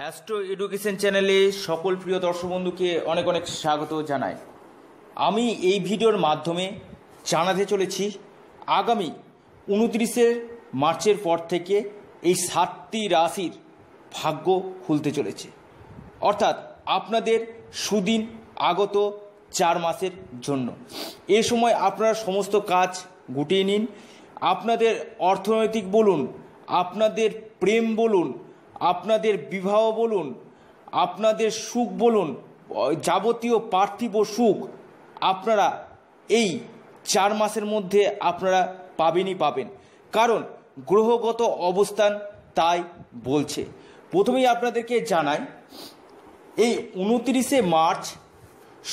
astro education চ্যানেলে সকল প্রিয় দর্শক বন্ধুকে অনেক অনেক স্বাগত জানাই আমি এই ভিডিওর মাধ্যমে জানাতে চলেছি আগামী উনত্রিশে মার্চের পর থেকে এই সাতটি রাশির ভাগ্য খুলতে চলেছে অর্থাৎ আপনাদের সুদিন আগত চার মাসের জন্য এ সময় আপনারা সমস্ত কাজ গুটিয়ে নিন আপনাদের অর্থনৈতিক বলুন আপনাদের প্রেম বলুন আপনাদের বিবাহ বলুন আপনাদের সুখ বলুন যাবতীয় পার্থিব সুখ আপনারা এই চার মাসের মধ্যে আপনারা পাবেনই পাবেন কারণ গ্রহগত অবস্থান তাই বলছে প্রথমেই আপনাদেরকে জানাই এই উনত্রিশে মার্চ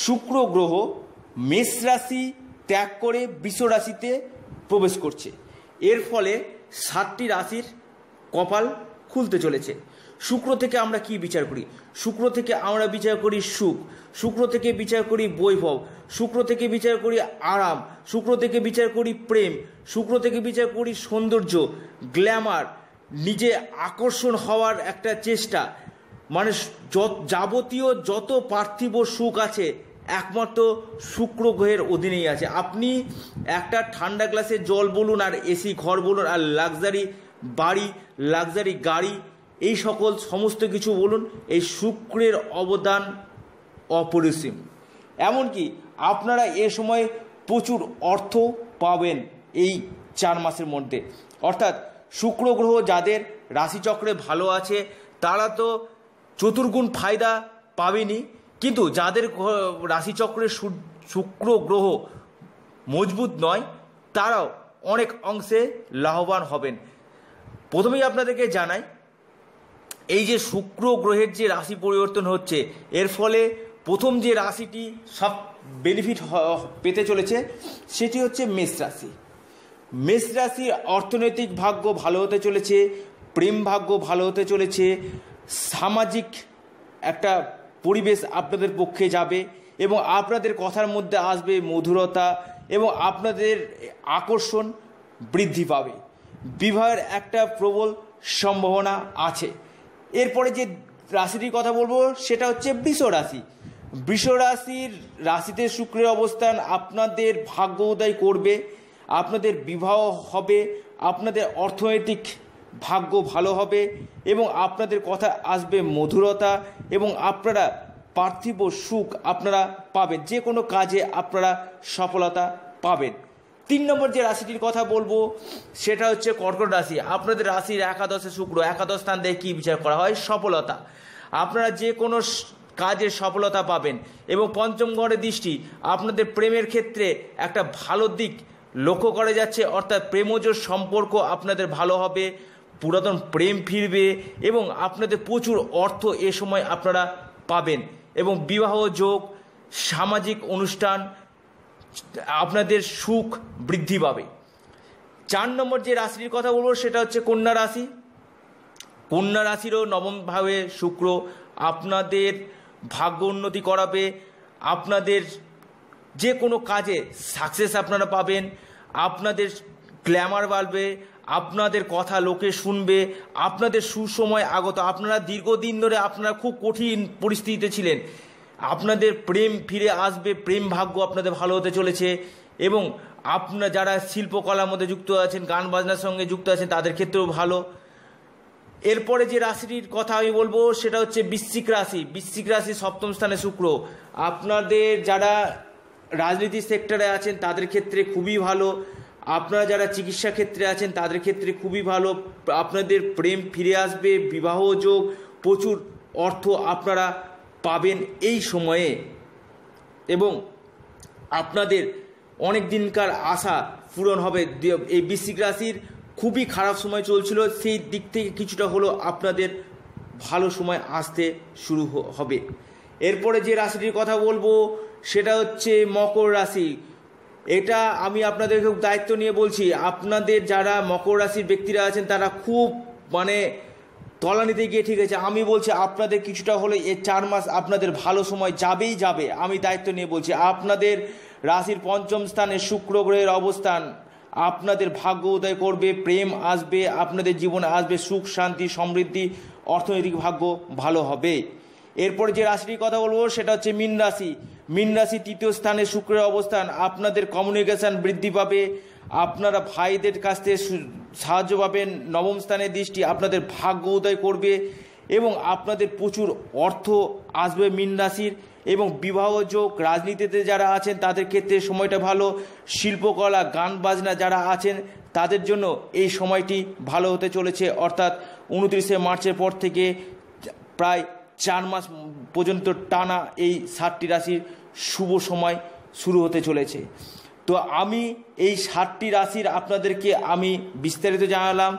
শুক্র গ্রহ মেষ রাশি ত্যাগ করে বিশ্ব রাশিতে প্রবেশ করছে এর ফলে সাতটি রাশির কপাল খুলতে চলেছে শুক্র থেকে আমরা কি বিচার করি শুক্র থেকে আমরা বিচার করি সুখ শুক্র থেকে বিচার করি বৈভব শুক্র থেকে বিচার করি আরাম শুক্র থেকে বিচার করি প্রেম শুক্র থেকে বিচার করি সৌন্দর্য গ্ল্যামার নিজে আকর্ষণ হওয়ার একটা চেষ্টা মানে যাবতীয় যত পার্থিব সুখ আছে একমাত্র শুক্র গ্রহের অধীনেই আছে আপনি একটা ঠান্ডা গ্লাসে জল বলুন আর এসি ঘর বলুন আর লাক্সারি বাড়ি লাক্সারি গাড়ি এই সকল সমস্ত কিছু বলুন এই শুক্রের অবদান অপরিসীম এমনকি আপনারা এ সময় প্রচুর অর্থ পাবেন এই চার মাসের মধ্যে অর্থাৎ শুক্র গ্রহ যাদের রাশিচক্রে ভালো আছে তারা তো চতুর্গুণ ফায়দা পাবেনি কিন্তু যাদের রাশিচক্রের শুক্র গ্রহ মজবুত নয় তারাও অনেক অংশে লাভবান হবেন প্রথমেই আপনাদেরকে জানাই এই যে শুক্র গ্রহের যে রাশি পরিবর্তন হচ্ছে এর ফলে প্রথম যে রাশিটি সব বেনিফিট পেতে চলেছে সেটি হচ্ছে মেষ রাশি মেষ রাশির অর্থনৈতিক ভাগ্য ভালো হতে চলেছে প্রেম ভাগ্য ভালো হতে চলেছে সামাজিক একটা পরিবেশ আপনাদের পক্ষে যাবে এবং আপনাদের কথার মধ্যে আসবে মধুরতা এবং আপনাদের আকর্ষণ বৃদ্ধি পাবে বিবাহের একটা প্রবল সম্ভাবনা আছে এরপরে যে রাশিটির কথা বলবো সেটা হচ্ছে বৃষ রাশি বৃষ রাশির রাশিতে শুক্রের অবস্থান আপনাদের ভাগ্য উদয় করবে আপনাদের বিবাহ হবে আপনাদের অর্থনৈতিক ভাগ্য ভালো হবে এবং আপনাদের কথা আসবে মধুরতা এবং আপনারা পার্থিব সুখ আপনারা পাবেন যে কোনো কাজে আপনারা সফলতা পাবেন তিন নম্বর যে রাশিটির কথা বলবো সেটা হচ্ছে কর্কট রাশি আপনাদের রাশির একাদশে শুক্র একাদশ স্থান দিয়ে কী বিচার করা হয় সফলতা আপনারা যে কোনো কাজে সফলতা পাবেন এবং পঞ্চম গড়ে দৃষ্টি আপনাদের প্রেমের ক্ষেত্রে একটা ভালো দিক লক্ষ্য করা যাচ্ছে অর্থাৎ প্রেমজ সম্পর্ক আপনাদের ভালো হবে পুরাতন প্রেম ফিরবে এবং আপনাদের প্রচুর অর্থ এ সময় আপনারা পাবেন এবং বিবাহ যোগ সামাজিক অনুষ্ঠান আপনাদের সুখ বৃদ্ধি পাবে চার নম্বর যে রাশির কথা বলবো সেটা হচ্ছে কন্যা রাশি কন্যা রাশিরও নবমভাবে শুক্র আপনাদের ভাগ্য উন্নতি করাবে আপনাদের যে কোনো কাজে সাকসেস আপনারা পাবেন আপনাদের গ্ল্যামার বাড়বে আপনাদের কথা লোকে শুনবে আপনাদের সুসময় আগত আপনারা দীর্ঘদিন ধরে আপনারা খুব কঠিন পরিস্থিতিতে ছিলেন আপনাদের প্রেম ফিরে আসবে প্রেম ভাগ্য আপনাদের ভালো হতে চলেছে এবং আপনার যারা শিল্পকলার মধ্যে যুক্ত আছেন গান বাজনার সঙ্গে যুক্ত আছেন তাদের ক্ষেত্রেও ভালো এরপরে যে রাশিটির কথা আমি বলবো সেটা হচ্ছে বৃশ্চিক রাশি বৃশ্চিক রাশি সপ্তম স্থানে শুক্র আপনাদের যারা রাজনীতি সেক্টরে আছেন তাদের ক্ষেত্রে খুবই ভালো আপনারা যারা চিকিৎসা ক্ষেত্রে আছেন তাদের ক্ষেত্রে খুবই ভালো আপনাদের প্রেম ফিরে আসবে বিবাহ যোগ প্রচুর অর্থ আপনারা পাবেন এই সময়ে এবং আপনাদের অনেক দিনকার আশা পূরণ হবে এই বৃশ্চিক রাশির খুবই খারাপ সময় চলছিল সেই দিক থেকে কিছুটা হলো আপনাদের ভালো সময় আসতে শুরু হবে এরপরে যে রাশিটির কথা বলবো সেটা হচ্ছে মকর রাশি এটা আমি আপনাদের দায়িত্ব নিয়ে বলছি আপনাদের যারা মকর রাশির ব্যক্তিরা আছেন তারা খুব মানে তলানিতে গিয়ে ঠিক আছে আমি বলছি আপনাদের কিছুটা হলে এ চার মাস আপনাদের ভালো সময় যাবেই যাবে আমি দায়িত্ব নিয়ে বলছি আপনাদের রাশির পঞ্চম স্থানে শুক্র গ্রহের অবস্থান আপনাদের ভাগ্য উদয় করবে প্রেম আসবে আপনাদের জীবনে আসবে সুখ শান্তি সমৃদ্ধি অর্থনৈতিক ভাগ্য ভালো হবে এরপরে যে রাশিটির কথা বলবো সেটা হচ্ছে মীন রাশি মিন রাশি তৃতীয় স্থানে শুক্রের অবস্থান আপনাদের কমিউনিকেশান বৃদ্ধি পাবে আপনারা ভাইদের কাছ থেকে সাহায্য পাবেন নবম স্থানে দৃষ্টি আপনাদের ভাগ্য উদয় করবে এবং আপনাদের প্রচুর অর্থ আসবে মিন রাশির এবং বিবাহযোগ রাজনীতিতে যারা আছেন তাদের ক্ষেত্রে সময়টা ভালো শিল্পকলা গান বাজনা যারা আছেন তাদের জন্য এই সময়টি ভালো হতে চলেছে অর্থাৎ উনত্রিশে মার্চের পর থেকে প্রায় চার মাস পর্যন্ত টানা এই সাতটি রাশির শুভ সময় শুরু হতে চলেছে তো আমি এই সাতটি রাশির আপনাদেরকে আমি বিস্তারিত জানালাম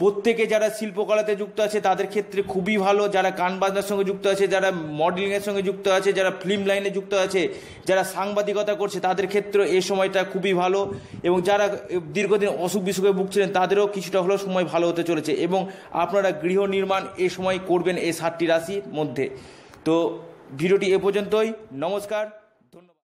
প্রত্যেকে যারা শিল্পকলাতে যুক্ত আছে তাদের ক্ষেত্রে খুবই ভালো যারা গান বাজনার সঙ্গে যুক্ত আছে যারা মডেলিংয়ের সঙ্গে যুক্ত আছে যারা ফিল্ম লাইনে যুক্ত আছে যারা সাংবাদিকতা করছে তাদের ক্ষেত্রে এ সময়টা খুবই ভালো এবং যারা দীর্ঘদিন অসুখ বিসুখে ভুগছিলেন তাদেরও কিছুটা হলেও সময় ভালো হতে চলেছে এবং আপনারা গৃহ নির্মাণ এ সময় করবেন এই সাতটি রাশির মধ্যে তো ভিডিওটি এ পর্যন্তই নমস্কার